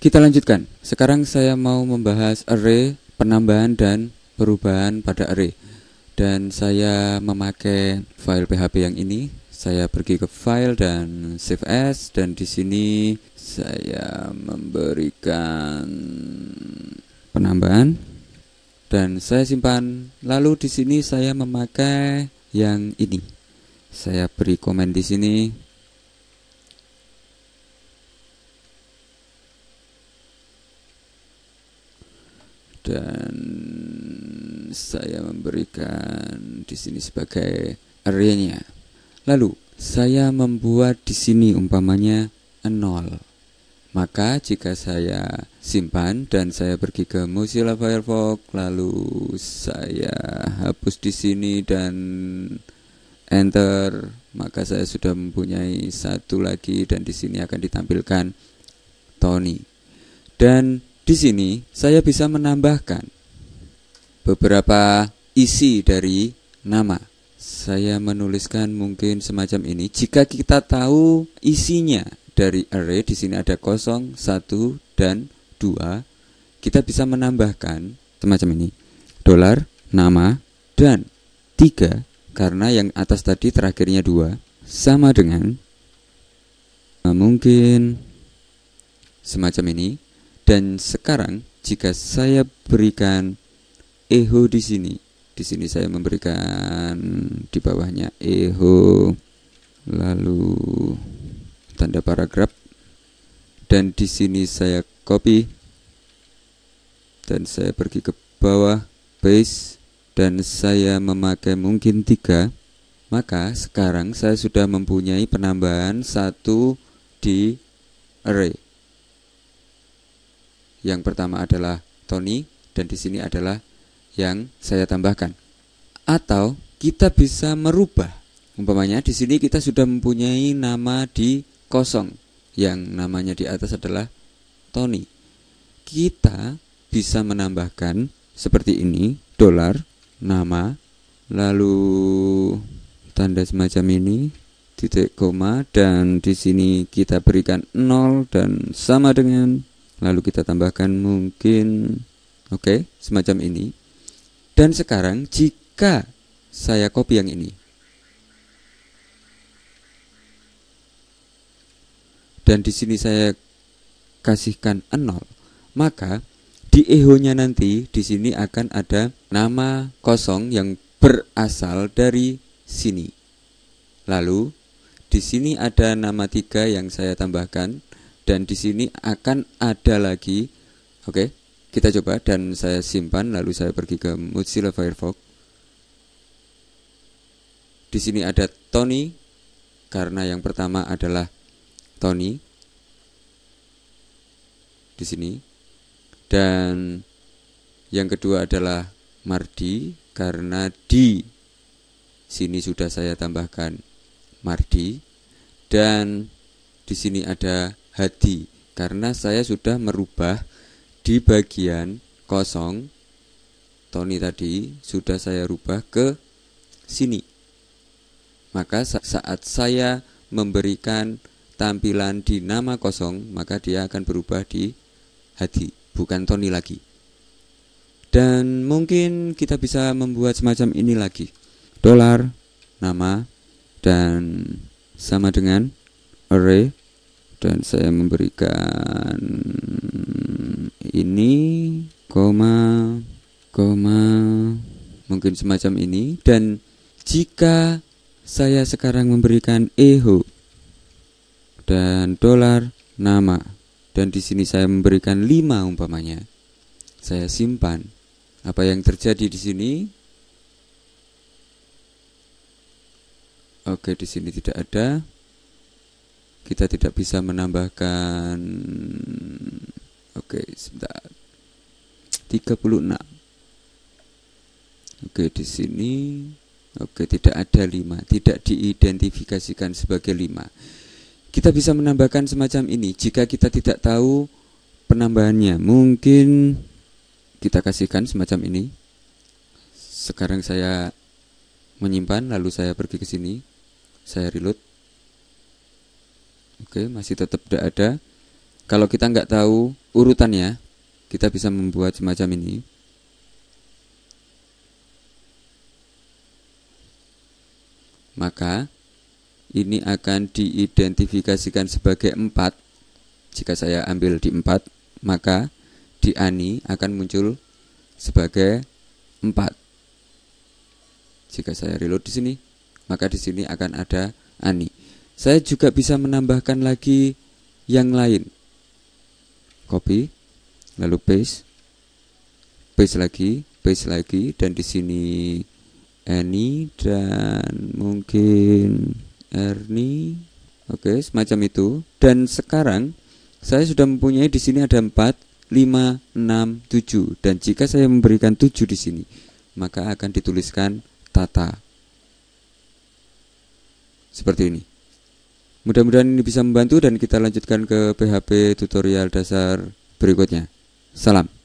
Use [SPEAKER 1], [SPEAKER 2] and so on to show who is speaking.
[SPEAKER 1] Kita lanjutkan. Sekarang saya mau membahas array, penambahan dan perubahan pada array. Dan saya memakai file PHP yang ini. Saya pergi ke file dan save as dan di sini saya memberikan penambahan dan saya simpan. Lalu di sini saya memakai yang ini. Saya beri komen di sini. Dan saya memberikan di sini sebagai areanya. Lalu saya membuat di sini umpamanya 0. Maka jika saya simpan dan saya pergi ke Mozilla Firefox lalu saya hapus di sini dan enter maka saya sudah mempunyai satu lagi dan di sini akan ditampilkan Tony dan di sini saya bisa menambahkan beberapa isi dari nama saya menuliskan mungkin semacam ini jika kita tahu isinya dari array di sini ada 0 1 dan 2 kita bisa menambahkan semacam ini dolar nama dan tiga karena yang atas tadi terakhirnya dua sama dengan eh, mungkin semacam ini dan sekarang jika saya berikan eho di sini di sini saya memberikan di bawahnya eho lalu tanda paragraf dan di sini saya copy dan saya pergi ke bawah base dan saya memakai mungkin tiga, maka sekarang saya sudah mempunyai penambahan satu di array. Yang pertama adalah Tony dan di sini adalah yang saya tambahkan. Atau kita bisa merubah. Umpamanya di sini kita sudah mempunyai nama di kosong yang namanya di atas adalah Tony. Kita bisa menambahkan seperti ini dolar nama, lalu tanda semacam ini, titik koma, dan di sini kita berikan 0 dan sama dengan, lalu kita tambahkan mungkin, oke, okay, semacam ini. Dan sekarang jika saya copy yang ini, dan di sini saya kasihkan 0, maka di eho-nya nanti di sini akan ada nama kosong yang berasal dari sini. Lalu di sini ada nama tiga yang saya tambahkan dan di sini akan ada lagi. Oke, kita coba dan saya simpan lalu saya pergi ke Mozilla Firefox. Di sini ada Tony karena yang pertama adalah Tony. Di sini dan yang kedua adalah mardi karena di sini sudah saya tambahkan mardi dan di sini ada hadi karena saya sudah merubah di bagian kosong Tony tadi sudah saya rubah ke sini. Maka saat saya memberikan tampilan di nama kosong, maka dia akan berubah di Hadi bukan Tony lagi. Dan mungkin kita bisa membuat semacam ini lagi. Dolar, nama, dan sama dengan array dan saya memberikan ini koma koma mungkin semacam ini dan jika saya sekarang memberikan eho dan dolar nama dan di sini saya memberikan lima umpamanya. Saya simpan. Apa yang terjadi di sini? Oke, di sini tidak ada. Kita tidak bisa menambahkan. Oke, sebentar. 36. Oke, di sini. Oke, tidak ada 5, tidak diidentifikasikan sebagai 5. Kita bisa menambahkan semacam ini jika kita tidak tahu penambahannya. Mungkin kita kasihkan semacam ini. Sekarang saya menyimpan lalu saya pergi ke sini. Saya reload. Oke, masih tetap tidak ada. Kalau kita nggak tahu urutannya, kita bisa membuat semacam ini. Maka ini akan diidentifikasikan sebagai empat. jika saya ambil di empat, maka di ani akan muncul sebagai empat. jika saya reload di sini maka di sini akan ada ani saya juga bisa menambahkan lagi yang lain copy lalu paste paste lagi paste lagi dan di sini ani dan mungkin Erni oke semacam itu dan sekarang saya sudah mempunyai di sini ada 4 5 6 7 dan jika saya memberikan 7 di sini maka akan dituliskan tata seperti ini mudah-mudahan ini bisa membantu dan kita lanjutkan ke PHP tutorial dasar berikutnya salam